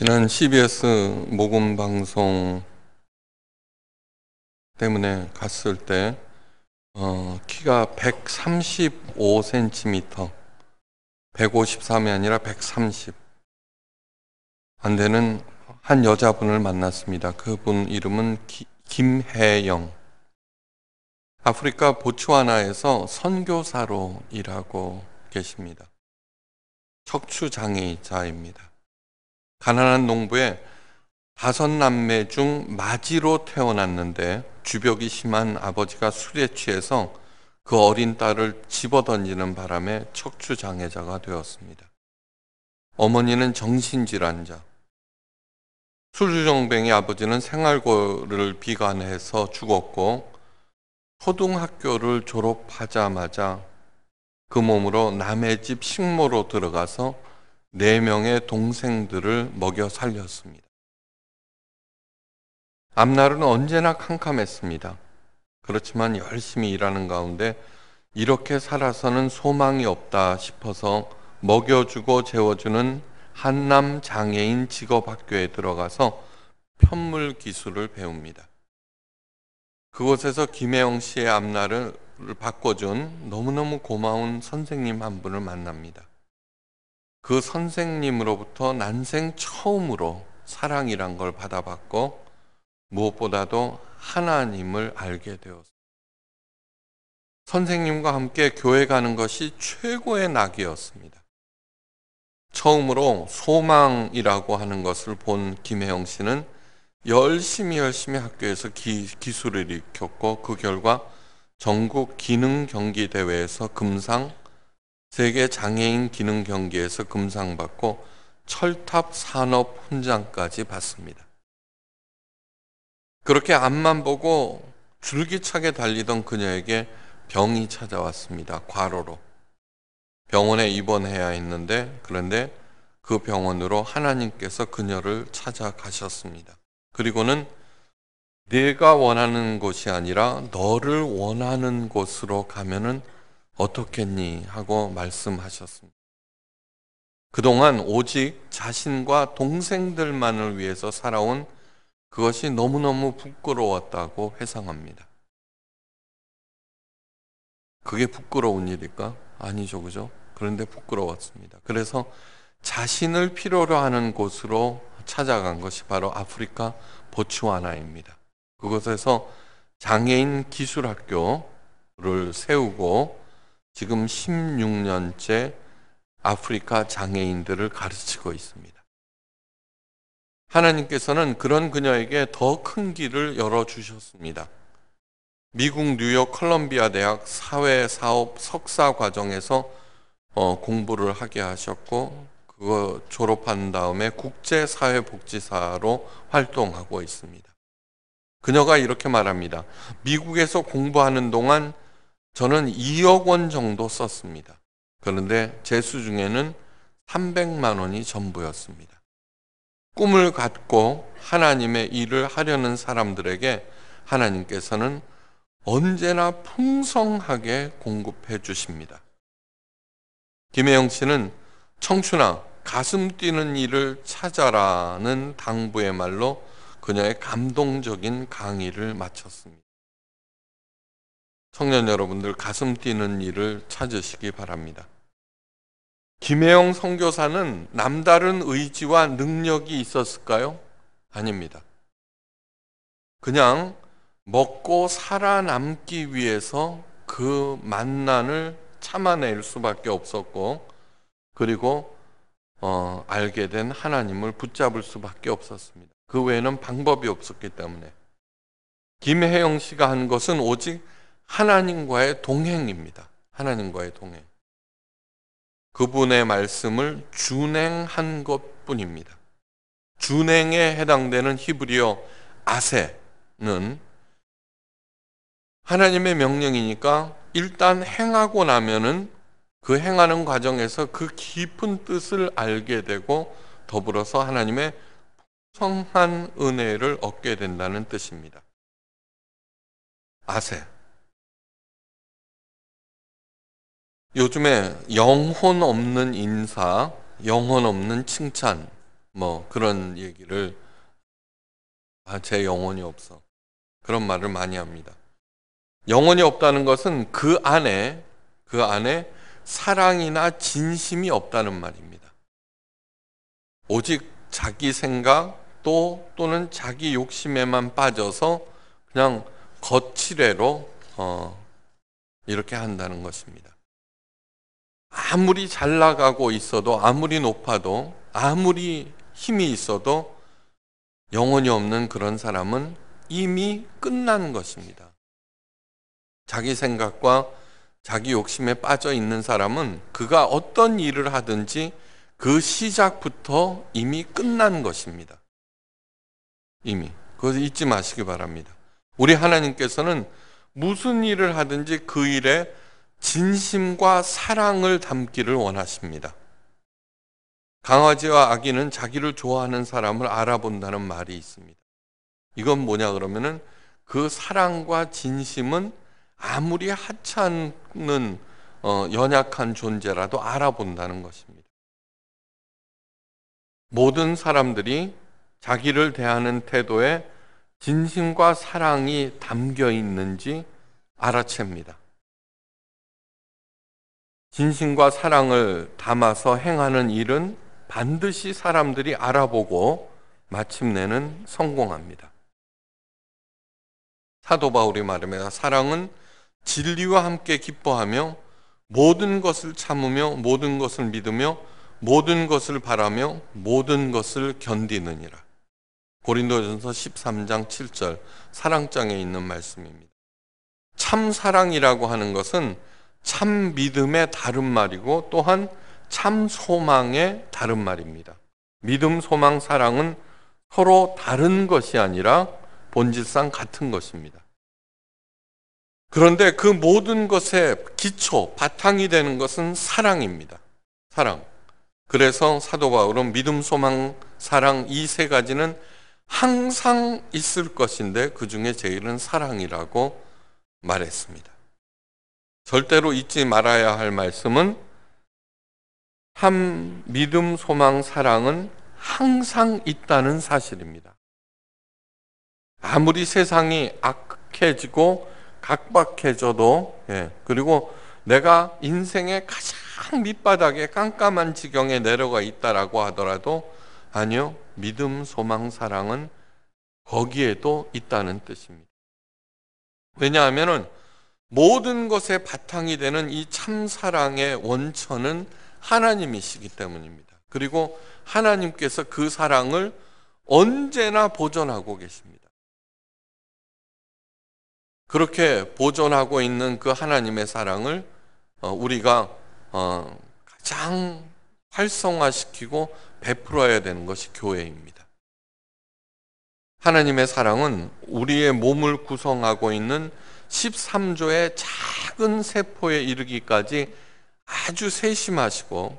지난 CBS 모금 방송 때문에 갔을 때 어, 키가 135cm, 153이 아니라 130. 안 되는 한 여자분을 만났습니다. 그분 이름은 기, 김혜영. 아프리카 보츠와나에서 선교사로 일하고 계십니다. 척추장애자입니다. 가난한 농부의 다섯 남매 중 마지로 태어났는데 주벽이 심한 아버지가 술에 취해서 그 어린 딸을 집어던지는 바람에 척추장애자가 되었습니다. 어머니는 정신질환자, 술주정뱅이 아버지는 생활고를 비관해서 죽었고 초등학교를 졸업하자마자 그 몸으로 남의 집 식모로 들어가서 네 명의 동생들을 먹여 살렸습니다. 앞날은 언제나 캄캄했습니다. 그렇지만 열심히 일하는 가운데 이렇게 살아서는 소망이 없다 싶어서 먹여주고 재워주는 한남 장애인 직업학교에 들어가서 편물 기술을 배웁니다. 그곳에서 김혜영 씨의 앞날을 바꿔준 너무너무 고마운 선생님 한 분을 만납니다. 그 선생님으로부터 난생 처음으로 사랑이란 걸 받아봤고 무엇보다도 하나님을 알게 되었습니다. 선생님과 함께 교회 가는 것이 최고의 낙이었습니다. 처음으로 소망이라고 하는 것을 본 김혜영 씨는 열심히 열심히 학교에서 기, 기술을 익혔고 그 결과 전국 기능 경기 대회에서 금상 세계 장애인 기능 경기에서 금상받고 철탑 산업 훈장까지 받습니다. 그렇게 앞만 보고 줄기차게 달리던 그녀에게 병이 찾아왔습니다. 과로로. 병원에 입원해야 했는데 그런데 그 병원으로 하나님께서 그녀를 찾아가셨습니다. 그리고는 내가 원하는 곳이 아니라 너를 원하는 곳으로 가면은 어떻겠니? 하고 말씀하셨습니다. 그동안 오직 자신과 동생들만을 위해서 살아온 그것이 너무너무 부끄러웠다고 회상합니다. 그게 부끄러운 일일까? 아니죠, 그죠? 그런데 부끄러웠습니다. 그래서 자신을 필요로 하는 곳으로 찾아간 것이 바로 아프리카 보츠와나입니다. 그곳에서 장애인 기술학교를 세우고 지금 16년째 아프리카 장애인들을 가르치고 있습니다. 하나님께서는 그런 그녀에게 더 큰 길을 열어주셨습니다. 미국 뉴욕 컬럼비아 대학 사회사업 석사 과정에서 어, 공부를 하게 하셨고, 그거 졸업한 다음에 국제사회복지사로 활동하고 있습니다. 그녀가 이렇게 말합니다. 미국에서 공부하는 동안 저는 2억 원 정도 썼습니다. 그런데 재수 중에는 300만 원이 전부였습니다. 꿈을 갖고 하나님의 일을 하려는 사람들에게 하나님께서는 언제나 풍성하게 공급해 주십니다. 김혜영 씨는 청춘아 가슴 뛰는 일을 찾아라는 당부의 말로 그녀의 감동적인 강의를 마쳤습니다. 청년 여러분들 가슴 뛰는 일을 찾으시기 바랍니다. 김혜영 선교사는 남다른 의지와 능력이 있었을까요? 아닙니다. 그냥 먹고 살아남기 위해서 그 만난을 참아낼 수밖에 없었고 그리고 어, 알게 된 하나님을 붙잡을 수밖에 없었습니다. 그 외에는 방법이 없었기 때문에 김혜영 씨가 한 것은 오직 하나님과의 동행입니다. 하나님과의 동행. 그분의 말씀을 준행한 것 뿐입니다. 준행에 해당되는 히브리어 아세는 하나님의 명령이니까 일단 행하고 나면은 그 행하는 과정에서 그 깊은 뜻을 알게 되고 더불어서 하나님의 성한 은혜를 얻게 된다는 뜻입니다. 아세. 요즘에 영혼 없는 인사, 영혼 없는 칭찬, 뭐 그런 얘기를 아, 제 영혼이 없어. 그런 말을 많이 합니다. 영혼이 없다는 것은 그 안에, 그 안에 사랑이나 진심이 없다는 말입니다. 오직 자기 생각 또 또는 자기 욕심에만 빠져서 그냥 거칠애로 어, 이렇게 한다는 것입니다. 아무리 잘 나가고 있어도 아무리 높아도 아무리 힘이 있어도 영혼이 없는 그런 사람은 이미 끝난 것입니다. 자기 생각과 자기 욕심에 빠져 있는 사람은 그가 어떤 일을 하든지 그 시작부터 이미 끝난 것입니다. 이미. 그것을 잊지 마시기 바랍니다. 우리 하나님께서는 무슨 일을 하든지 그 일에 진심과 사랑을 담기를 원하십니다. 강아지와 아기는 자기를 좋아하는 사람을 알아본다는 말이 있습니다. 이건 뭐냐 그러면은 그 사랑과 진심은 아무리 하찮은 어, 연약한 존재라도 알아본다는 것입니다. 모든 사람들이 자기를 대하는 태도에 진심과 사랑이 담겨 있는지 알아챕니다. 진심과 사랑을 담아서 행하는 일은 반드시 사람들이 알아보고 마침내는 성공합니다. 사도 바울이 말합니다. 사랑은 진리와 함께 기뻐하며 모든 것을 참으며 모든 것을 믿으며 모든 것을 바라며 모든 것을 견디느니라. 고린도전서 13장 7절 사랑장에 있는 말씀입니다. 참 사랑이라고 하는 것은 참 믿음의 다른 말이고 또한 참 소망의 다른 말입니다. 믿음, 소망, 사랑은 서로 다른 것이 아니라 본질상 같은 것입니다. 그런데 그 모든 것의 기초, 바탕이 되는 것은 사랑입니다. 사랑. 그래서 사도 바울은 믿음, 소망, 사랑 이 세 가지는 항상 있을 것인데 그 중에 제일은 사랑이라고 말했습니다. 절대로 잊지 말아야 할 말씀은 참 믿음, 소망, 사랑은 항상 있다는 사실입니다. 아무리 세상이 악해지고 각박해져도 예, 그리고 내가 인생의 가장 밑바닥에 깜깜한 지경에 내려가 있다라고 하더라도 아니요 믿음, 소망, 사랑은 거기에도 있다는 뜻입니다. 왜냐하면은 모든 것의 바탕이 되는 이 참사랑의 원천은 하나님이시기 때문입니다. 그리고 하나님께서 그 사랑을 언제나 보존하고 계십니다. 그렇게 보존하고 있는 그 하나님의 사랑을 어, 우리가 어, 가장 활성화시키고 베풀어야 되는 것이 교회입니다. 하나님의 사랑은 우리의 몸을 구성하고 있는 13조의 작은 세포에 이르기까지 아주 세심하시고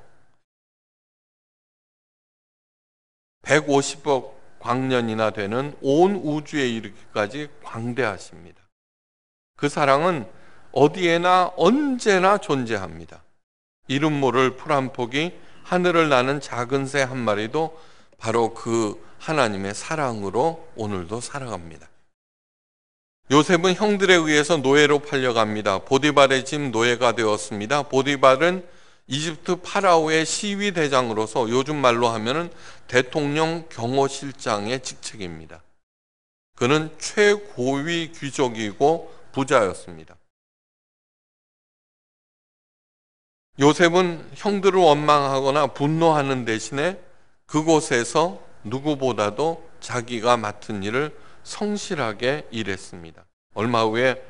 150억 광년이나 되는 온 우주에 이르기까지 광대하십니다. 그 사랑은 어디에나 언제나 존재합니다. 이름 모를 풀 한 폭이 하늘을 나는 작은 새 한 마리도 바로 그 하나님의 사랑으로 오늘도 살아갑니다. 요셉은 형들에 의해서 노예로 팔려갑니다. 보디발의 집 노예가 되었습니다. 보디발은 이집트 파라오의 시위 대장으로서 요즘 말로 하면은 대통령 경호실장의 직책입니다. 그는 최고위 귀족이고 부자였습니다. 요셉은 형들을 원망하거나 분노하는 대신에 그곳에서 누구보다도 자기가 맡은 일을 성실하게 일했습니다. 얼마 후에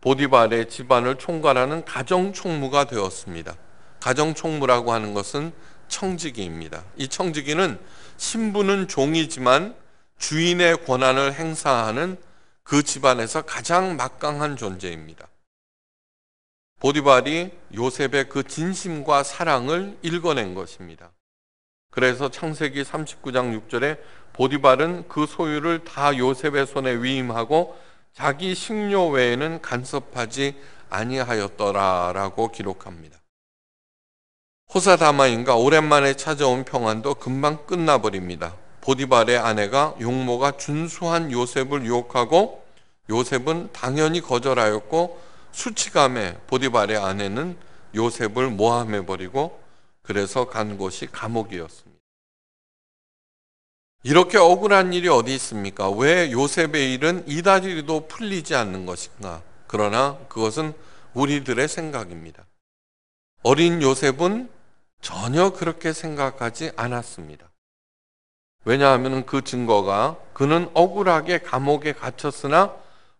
보디발의 집안을 총괄하는 가정총무가 되었습니다. 가정총무라고 하는 것은 청지기입니다. 이 청지기는 신부는 종이지만 주인의 권한을 행사하는 그 집안에서 가장 막강한 존재입니다. 보디발이 요셉의 그 진심과 사랑을 읽어낸 것입니다. 그래서 창세기 39장 6절에 보디발은 그 소유를 다 요셉의 손에 위임하고 자기 식료 외에는 간섭하지 아니하였더라라고 기록합니다. 호사다마인가 오랜만에 찾아온 평안도 금방 끝나버립니다. 보디발의 아내가 용모가 준수한 요셉을 유혹하고 요셉은 당연히 거절하였고 수치감에 보디발의 아내는 요셉을 모함해버리고 그래서 간 곳이 감옥이었습니다. 이렇게 억울한 일이 어디 있습니까? 왜 요셉의 일은 이다리도 풀리지 않는 것인가? 그러나 그것은 우리들의 생각입니다. 어린 요셉은 전혀 그렇게 생각하지 않았습니다. 왜냐하면 그 증거가 그는 억울하게 감옥에 갇혔으나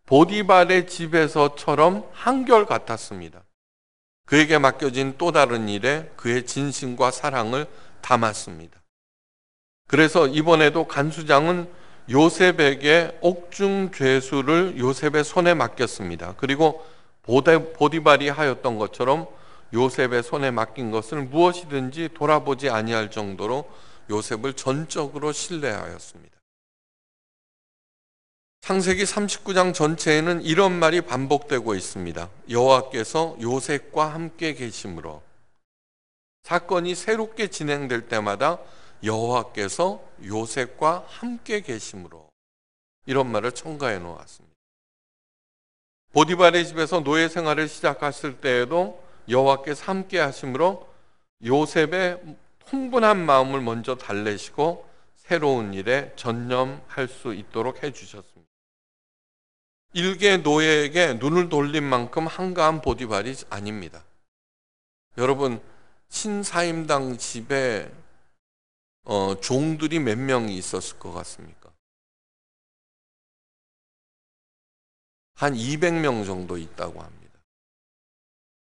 보디발의 집에서처럼 한결 같았습니다. 그에게 맡겨진 또 다른 일에 그의 진심과 사랑을 담았습니다. 그래서 이번에도 간수장은 요셉에게 옥중 죄수를 요셉의 손에 맡겼습니다. 그리고 보디 보디바리 하였던 것처럼 요셉의 손에 맡긴 것을 무엇이든지 돌아보지 아니할 정도로 요셉을 전적으로 신뢰하였습니다. 창세기 39장 전체에는 이런 말이 반복되고 있습니다. 여호와께서 요셉과 함께 계심으로 사건이 새롭게 진행될 때마다 여호와께서 요셉과 함께 계심으로 이런 말을 첨가해 놓았습니다. 보디발의 집에서 노예 생활을 시작했을 때에도 여호와께서 함께 하심으로 요셉의 흥분한 마음을 먼저 달래시고 새로운 일에 전념할 수 있도록 해 주셨습니다. 일개 노예에게 눈을 돌린 만큼 한가한 보디발이 아닙니다. 여러분 신사임당 집에 어, 종들이 몇 명이 있었을 것 같습니까? 한 200명 정도 있다고 합니다.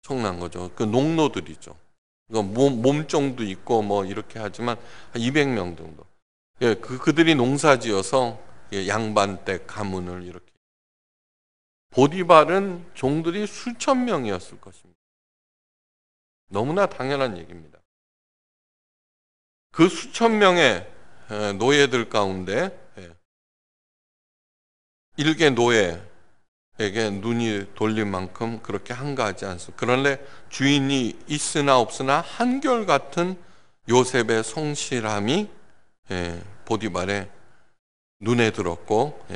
엄청난 거죠. 그 농노들이죠. 몸, 몸종도 있고 뭐 이렇게 하지만 한 200명 정도. 예, 그, 그들이 농사지어서 예, 양반댁 가문을 이렇게. 보디발은 종들이 수천 명이었을 것입니다. 너무나 당연한 얘기입니다. 그 수천 명의 노예들 가운데 일개 노예에게 눈이 돌릴 만큼 그렇게 한가하지 않습니다. 그런데 주인이 있으나 없으나 한결같은 요셉의 성실함이 보디발의 눈에 들었고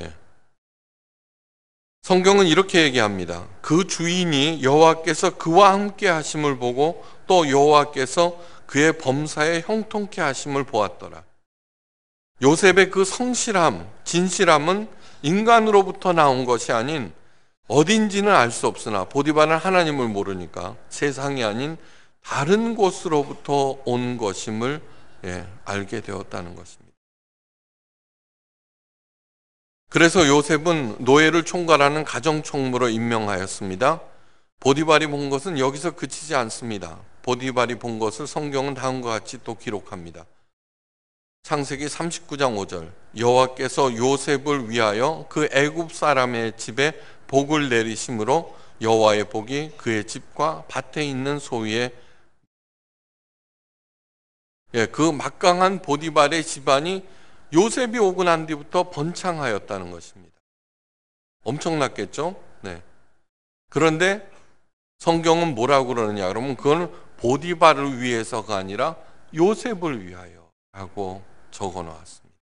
성경은 이렇게 얘기합니다. 그 주인이 여호와께서 그와 함께 하심을 보고 또 여호와께서 그의 범사에 형통케 하심을 보았더라. 요셉의 그 성실함, 진실함은 인간으로부터 나온 것이 아닌 어딘지는 알 수 없으나 보디바는 하나님을 모르니까 세상이 아닌 다른 곳으로부터 온 것임을 예, 알게 되었다는 것입니다. 그래서 요셉은 노예를 총괄하는 가정총무로 임명하였습니다. 보디발이 본 것은 여기서 그치지 않습니다. 보디발이 본 것을 성경은 다음과 같이 또 기록합니다. 창세기 39장 5절 여호와께서 요셉을 위하여 그 애굽 사람의 집에 복을 내리심으로 여호와의 복이 그의 집과 밭에 있는 소위에 예, 그 막강한 보디발의 집안이 요셉이 오고 난 뒤부터 번창하였다는 것입니다. 엄청났겠죠? 네. 그런데 성경은 뭐라고 그러느냐? 그러면 그건 보디바를 위해서가 아니라 요셉을 위하여 라고 적어 놓았습니다.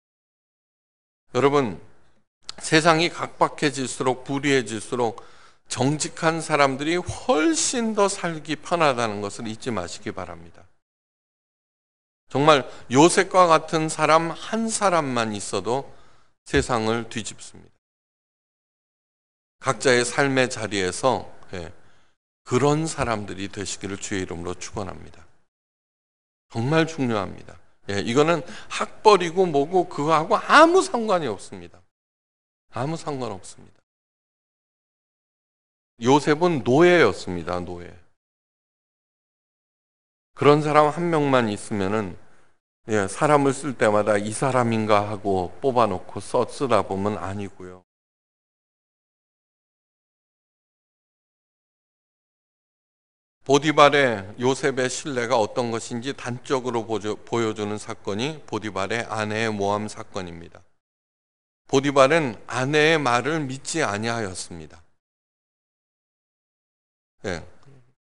여러분, 세상이 각박해질수록 불의해질수록 정직한 사람들이 훨씬 더 살기 편하다는 것을 잊지 마시기 바랍니다. 정말 요셉과 같은 사람 한 사람만 있어도 세상을 뒤집습니다. 각자의 삶의 자리에서 예, 그런 사람들이 되시기를 주의 이름으로 축원합니다. 정말 중요합니다. 예, 이거는 학벌이고 뭐고 그거하고 아무 상관이 없습니다. 아무 상관 없습니다. 요셉은 노예였습니다. 노예. 그런 사람 한 명만 있으면은 예, 사람을 쓸 때마다 이 사람인가 하고 뽑아놓고 써 쓰다 보면 아니고요. 보디발의 요셉의 신뢰가 어떤 것인지 단적으로 보여주는 사건이 보디발의 아내의 모함 사건입니다. 보디발은 아내의 말을 믿지 아니하였습니다. 예,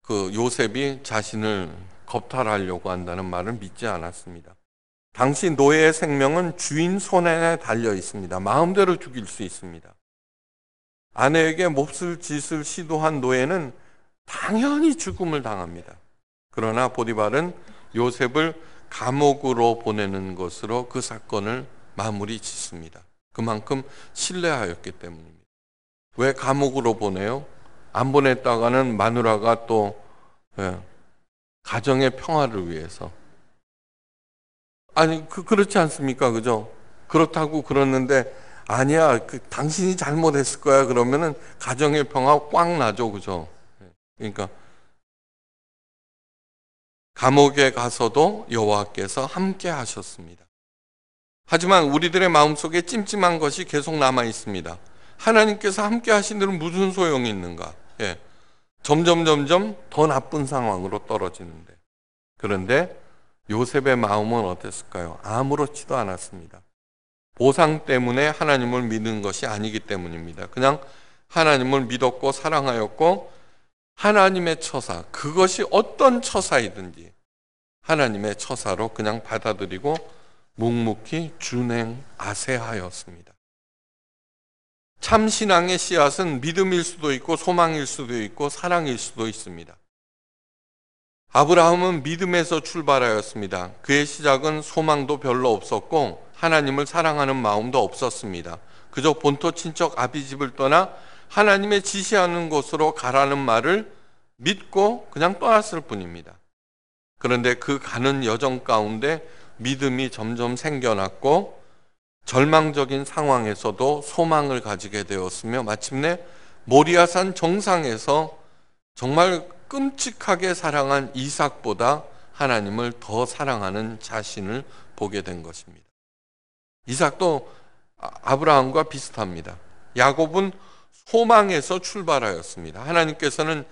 그 요셉이 자신을 겁탈하려고 한다는 말을 믿지 않았습니다. 당시 노예의 생명은 주인 손에 달려 있습니다. 마음대로 죽일 수 있습니다. 아내에게 몹쓸 짓을 시도한 노예는 당연히 죽음을 당합니다. 그러나 보디발은 요셉을 감옥으로 보내는 것으로 그 사건을 마무리 짓습니다. 그만큼 신뢰하였기 때문입니다. 왜 감옥으로 보내요? 안 보냈다가는 마누라가 또 예, 가정의 평화를 위해서 아니 그 그렇지 않습니까? 그죠? 그렇다고 그러는데 아니야 그, 당신이 잘못했을 거야 그러면은 가정의 평화 꽝 나죠, 그죠? 그러니까 감옥에 가서도 여호와께서 함께 하셨습니다. 하지만 우리들의 마음속에 찜찜한 것이 계속 남아 있습니다. 하나님께서 함께 하신들은 무슨 소용이 있는가? 예. 점점 점점 더 나쁜 상황으로 떨어지는데. 그런데 요셉의 마음은 어땠을까요? 아무렇지도 않았습니다. 보상 때문에 하나님을 믿는 것이 아니기 때문입니다. 그냥 하나님을 믿었고 사랑하였고 하나님의 처사, 그것이 어떤 처사이든지 하나님의 처사로 그냥 받아들이고 묵묵히 준행아세하였습니다. 참신앙의 씨앗은 믿음일 수도 있고 소망일 수도 있고 사랑일 수도 있습니다. 아브라함은 믿음에서 출발하였습니다. 그의 시작은 소망도 별로 없었고 하나님을 사랑하는 마음도 없었습니다. 그저 본토 친척 아비집을 떠나 하나님의 지시하는 곳으로 가라는 말을 믿고 그냥 떠났을 뿐입니다. 그런데 그 가는 여정 가운데 믿음이 점점 생겨났고 절망적인 상황에서도 소망을 가지게 되었으며 마침내 모리아산 정상에서 정말 끔찍하게 사랑한 이삭보다 하나님을 더 사랑하는 자신을 보게 된 것입니다. 이삭도 아, 아브라함과 비슷합니다. 야곱은 소망에서 출발하였습니다. 하나님께서는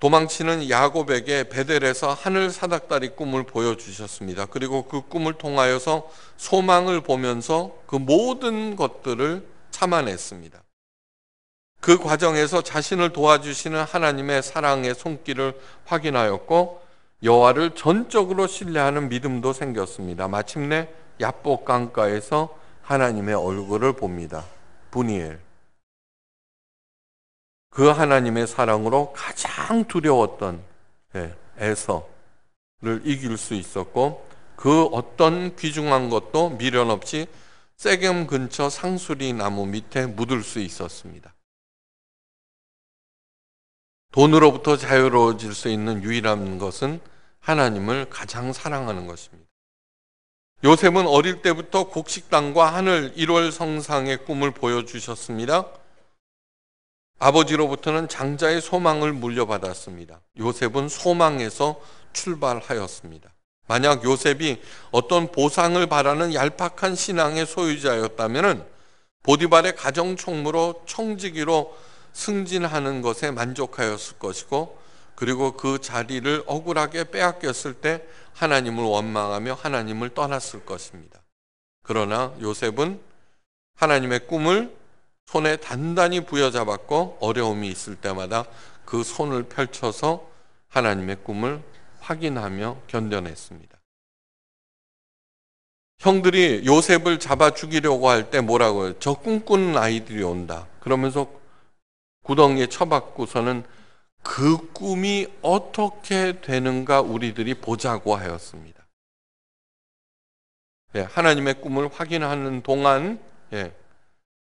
도망치는 야곱에게 베델에서 하늘 사닥다리 꿈을 보여주셨습니다. 그리고 그 꿈을 통하여서 소망을 보면서 그 모든 것들을 참아냈습니다. 그 과정에서 자신을 도와주시는 하나님의 사랑의 손길을 확인하였고 여호와를 전적으로 신뢰하는 믿음도 생겼습니다. 마침내 야복 강가에서 하나님의 얼굴을 봅니다. 분이엘 그 하나님의 사랑으로 가장 두려웠던 예, 에서를 이길 수 있었고 그 어떤 귀중한 것도 미련 없이 세겜 근처 상수리 나무 밑에 묻을 수 있었습니다. 돈으로부터 자유로워질 수 있는 유일한 것은 하나님을 가장 사랑하는 것입니다. 요셉은 어릴 때부터 곡식당과 하늘 1월 성상의 꿈을 보여주셨습니다. 아버지로부터는 장자의 소망을 물려받았습니다. 요셉은 소망에서 출발하였습니다. 만약 요셉이 어떤 보상을 바라는 얄팍한 신앙의 소유자였다면 보디발의 가정총무로 청지기로 승진하는 것에 만족하였을 것이고 그리고 그 자리를 억울하게 빼앗겼을 때 하나님을 원망하며 하나님을 떠났을 것입니다. 그러나 요셉은 하나님의 꿈을 손에 단단히 부여잡았고 어려움이 있을 때마다 그 손을 펼쳐서 하나님의 꿈을 확인하며 견뎌냈습니다. 형들이 요셉을 잡아 죽이려고 할 때 뭐라고 해요? 저꿈꾸 아이들이 온다. 그러면서 구덩이에 쳐박고서는 그 꿈이 어떻게 되는가 우리들이 보자고 하였습니다. 예, 하나님의 꿈을 확인하는 동안 예,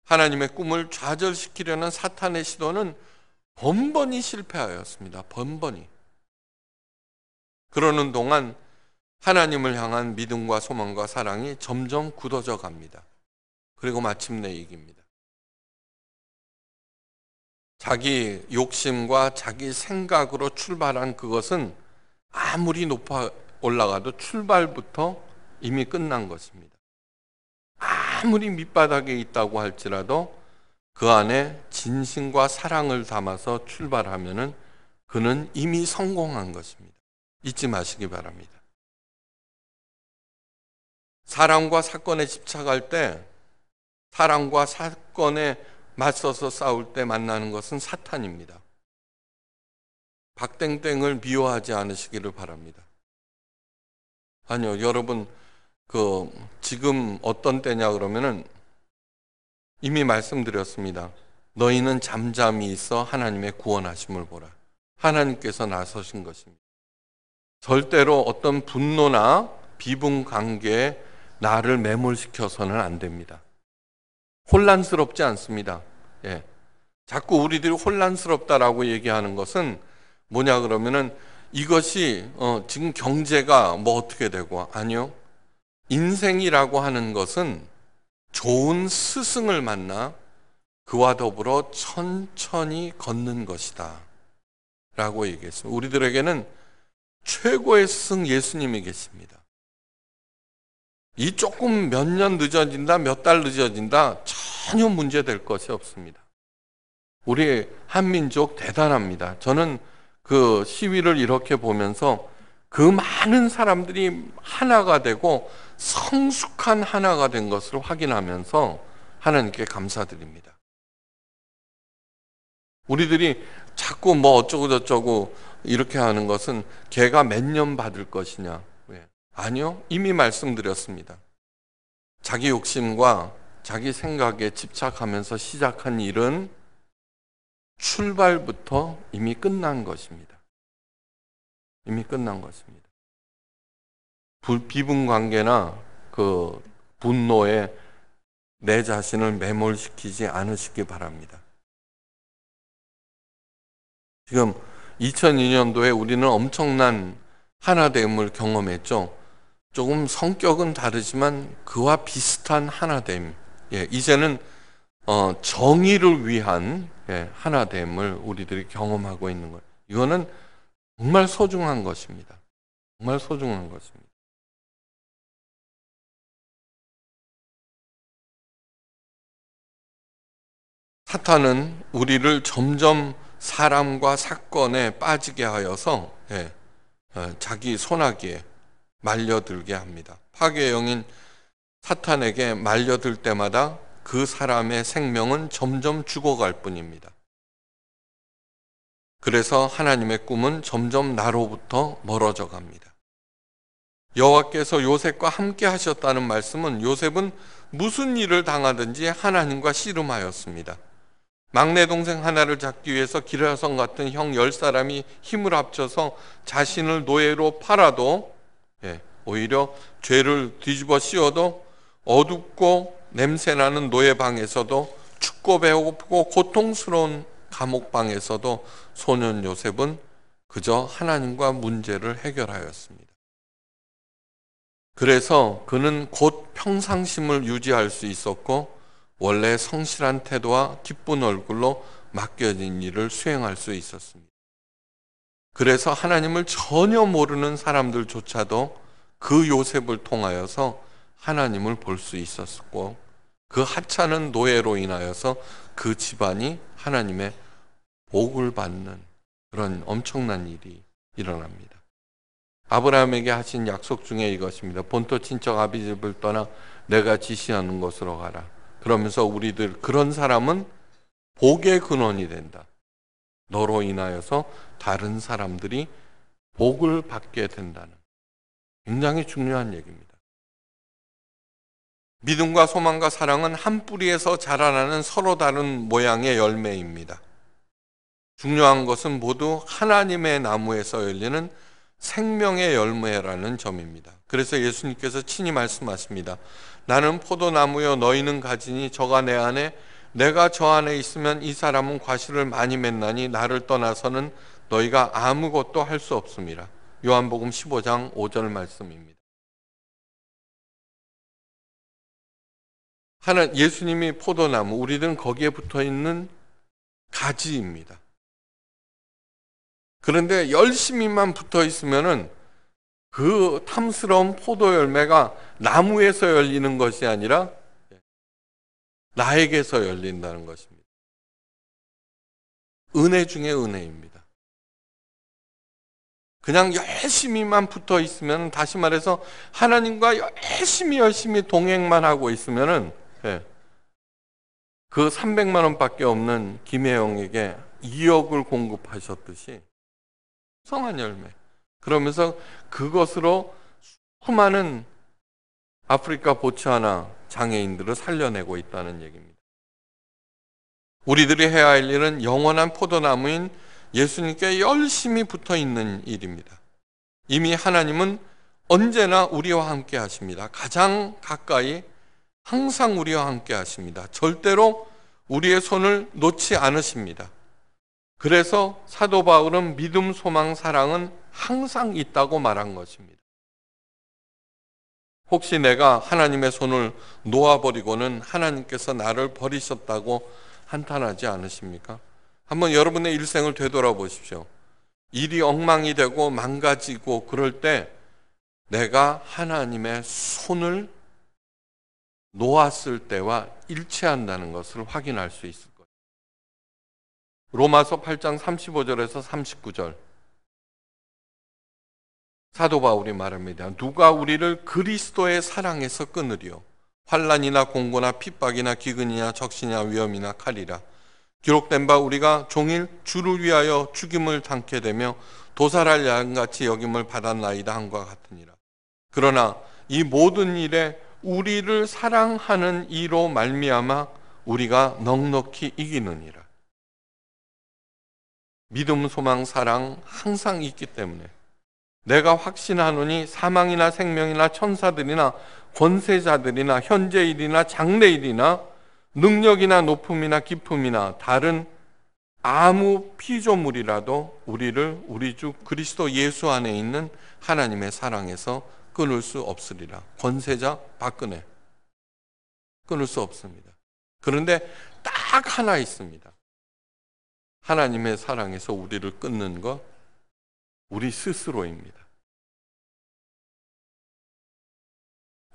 하나님의 꿈을 좌절시키려는 사탄의 시도는 번번이 실패하였습니다. 번번이. 그러는 동안 하나님을 향한 믿음과 소망과 사랑이 점점 굳어져 갑니다. 그리고 마침내 이깁니다. 자기 욕심과 자기 생각으로 출발한 그것은 아무리 높아 올라가도 출발부터 이미 끝난 것입니다. 아무리 밑바닥에 있다고 할지라도 그 안에 진심과 사랑을 담아서 출발하면은 그는 이미 성공한 것입니다. 잊지 마시기 바랍니다. 사랑과 사건에 집착할 때 사랑과 사건에 맞서서 싸울 때 만나는 것은 사탄입니다. 박땡땡을 미워하지 않으시기를 바랍니다. 아니요, 여러분 그 지금 어떤 때냐 그러면은 이미 말씀드렸습니다. 너희는 잠잠히 있어 하나님의 구원하심을 보라. 하나님께서 나서신 것입니다. 절대로 어떤 분노나 비분 관계에 나를 매몰시켜서는 안 됩니다. 혼란스럽지 않습니다. 예. 자꾸 우리들이 혼란스럽다라고 얘기하는 것은 뭐냐 그러면은 이것이 어 지금 경제가 뭐 어떻게 되고 아니요. 인생이라고 하는 것은 좋은 스승을 만나 그와 더불어 천천히 걷는 것이다. 라고 얘기했습니 우리들에게는 최고의 스승 예수님이 계십니다. 이 조금 몇 년 늦어진다, 몇 달 늦어진다, 전혀 문제될 것이 없습니다. 우리 한민족 대단합니다. 저는 그 시위를 이렇게 보면서 그 많은 사람들이 하나가 되고 성숙한 하나가 된 것을 확인하면서 하나님께 감사드립니다. 우리들이 자꾸 뭐 어쩌고저쩌고 이렇게 하는 것은 걔가 몇 년 받을 것이냐. 왜? 아니요. 이미 말씀드렸습니다. 자기 욕심과 자기 생각에 집착하면서 시작한 일은 출발부터 이미 끝난 것입니다. 이미 끝난 것입니다. 불, 비분 관계나 그 분노에 내 자신을 매몰시키지 않으시기 바랍니다. 지금 2002년도에 우리는 엄청난 하나됨을 경험했죠. 조금 성격은 다르지만 그와 비슷한 하나됨. 예, 이제는 어, 정의를 위한 예, 하나됨을 우리들이 경험하고 있는 거예요. 이거는 정말 소중한 것입니다. 정말 소중한 것입니다. 사탄은 우리를 점점 사람과 사건에 빠지게 하여서 예, 어, 자기 소나기에 말려들게 합니다. 파괴 영인 사탄에게 말려들 때마다 그 사람의 생명은 점점 죽어갈 뿐입니다. 그래서 하나님의 꿈은 점점 나로부터 멀어져 갑니다. 여호와께서 요셉과 함께 하셨다는 말씀은 요셉은 무슨 일을 당하든지 하나님과 씨름하였습니다. 막내 동생 하나를 잡기 위해서 기라성 같은 형 열 사람이 힘을 합쳐서 자신을 노예로 팔아도 예, 오히려 죄를 뒤집어 씌워도 어둡고 냄새나는 노예방에서도 춥고 배고프고 고통스러운 감옥방에서도 소년 요셉은 그저 하나님과 문제를 해결하였습니다. 그래서 그는 곧 평상심을 유지할 수 있었고 원래 성실한 태도와 기쁜 얼굴로 맡겨진 일을 수행할 수 있었습니다. 그래서 하나님을 전혀 모르는 사람들조차도 그 요셉을 통하여서 하나님을 볼 수 있었고 그 하찮은 노예로 인하여서 그 집안이 하나님의 복을 받는 그런 엄청난 일이 일어납니다. 아브라함에게 하신 약속 중에 이것입니다. 본토 친척 아비집을 떠나 내가 지시하는 곳으로 가라. 그러면서 우리들 그런 사람은 복의 근원이 된다. 너로 인하여서 다른 사람들이 복을 받게 된다는 굉장히 중요한 얘기입니다. 믿음과 소망과 사랑은 한 뿌리에서 자라나는 서로 다른 모양의 열매입니다. 중요한 것은 모두 하나님의 나무에서 열리는 생명의 열매라는 점입니다. 그래서 예수님께서 친히 말씀하십니다. 나는 포도나무요 너희는 가지니 저가 내 안에 내가 저 안에 있으면 이 사람은 과실을 많이 맺나니 나를 떠나서는 너희가 아무것도 할 수 없습니다. 요한복음 15장 5절 말씀입니다. 하나 예수님이 포도나무 우리들 거기에 붙어 있는 가지입니다. 그런데 열심히만 붙어 있으면은 그 탐스러운 포도 열매가 나무에서 열리는 것이 아니라 나에게서 열린다는 것입니다. 은혜 중에 은혜입니다. 그냥 열심히만 붙어 있으면 다시 말해서 하나님과 열심히 열심히 동행만 하고 있으면은 예, 그 300만 원밖에 없는 김혜영에게 2억을 공급하셨듯이 풍성한 열매. 그러면서 그것으로 수많은 아프리카 보츠하나 장애인들을 살려내고 있다는 얘기입니다. 우리들이 해야 할 일은 영원한 포도나무인 예수님께 열심히 붙어 있는 일입니다. 이미 하나님은 언제나 우리와 함께 하십니다. 가장 가까이 항상 우리와 함께 하십니다. 절대로 우리의 손을 놓지 않으십니다. 그래서 사도 바울은 믿음, 소망, 사랑은 항상 있다고 말한 것입니다. 혹시 내가 하나님의 손을 놓아버리고는 하나님께서 나를 버리셨다고 한탄하지 않으십니까? 한번 여러분의 일생을 되돌아보십시오. 일이 엉망이 되고 망가지고 그럴 때 내가 하나님의 손을 놓았을 때와 일치한다는 것을 확인할 수 있습니다. 로마서 8장 35절에서 39절. 사도 바울이 말합니다. 누가 우리를 그리스도의 사랑에서 끊으리요? 환란이나 공고나 핍박이나 기근이나 적신이나 위험이나 칼이라. 기록된 바 우리가 종일 주를 위하여 죽임을 당케 되며 도살할 양같이 여김을 받았나이다 한과 같으니라. 그러나 이 모든 일에 우리를 사랑하는 이로 말미암아 우리가 넉넉히 이기느니라. 믿음, 소망, 사랑 항상 있기 때문에 내가 확신하노니 사망이나 생명이나 천사들이나 권세자들이나 현재일이나 장래일이나 능력이나 높음이나 기품이나 다른 아무 피조물이라도 우리를 우리 주 그리스도 예수 안에 있는 하나님의 사랑에서 끊을 수 없으리라. 권세자 박근혜. 끊을 수 없습니다. 그런데 딱 하나 있습니다. 하나님의 사랑에서 우리를 끊는 것 우리 스스로입니다.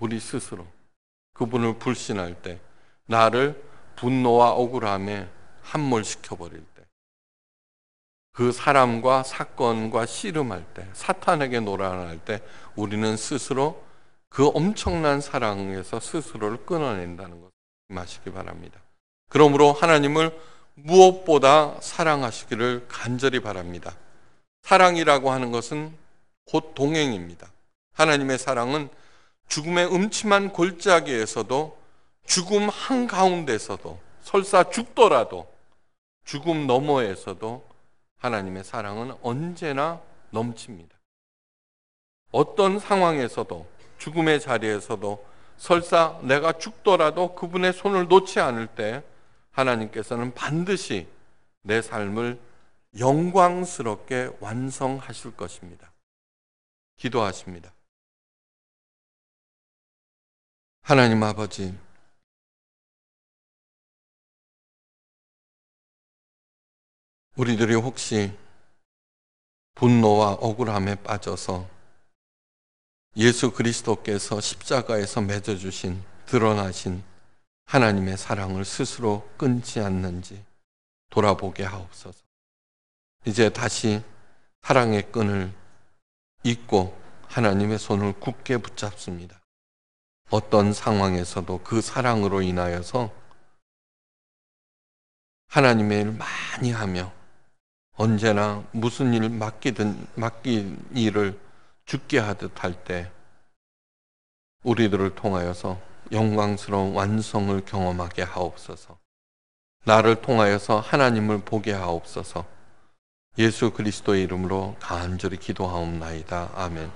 우리 스스로 그분을 불신할 때 나를 분노와 억울함에 함몰시켜 버릴 때 그 사람과 사건과 씨름할 때 사탄에게 노란할 때 우리는 스스로 그 엄청난 사랑에서 스스로를 끊어낸다는 것 마시기 바랍니다. 그러므로 하나님을 무엇보다 사랑하시기를 간절히 바랍니다. 사랑이라고 하는 것은 곧 동행입니다. 하나님의 사랑은 죽음의 음침한 골짜기에서도 죽음 한가운데서도 설사 죽더라도 죽음 너머에서도 하나님의 사랑은 언제나 넘칩니다. 어떤 상황에서도 죽음의 자리에서도 설사 내가 죽더라도 그분의 손을 놓지 않을 때 하나님께서는 반드시 내 삶을 영광스럽게 완성하실 것입니다. 기도하십니다. 하나님 아버지, 우리들이 혹시 분노와 억울함에 빠져서 예수 그리스도께서 십자가에서 맺어주신 드러나신 하나님의 사랑을 스스로 끊지 않는지 돌아보게 하옵소서. 이제 다시 사랑의 끈을 잊고 하나님의 손을 굳게 붙잡습니다. 어떤 상황에서도 그 사랑으로 인하여서 하나님의 일 많이 하며 언제나 무슨 일 맡기든 맡긴 일을 죽게 하듯 할 때 우리들을 통하여서 영광스러운 완성을 경험하게 하옵소서. 나를 통하여서 하나님을 보게 하옵소서. 예수 그리스도의 이름으로 간절히 기도하옵나이다. 아멘.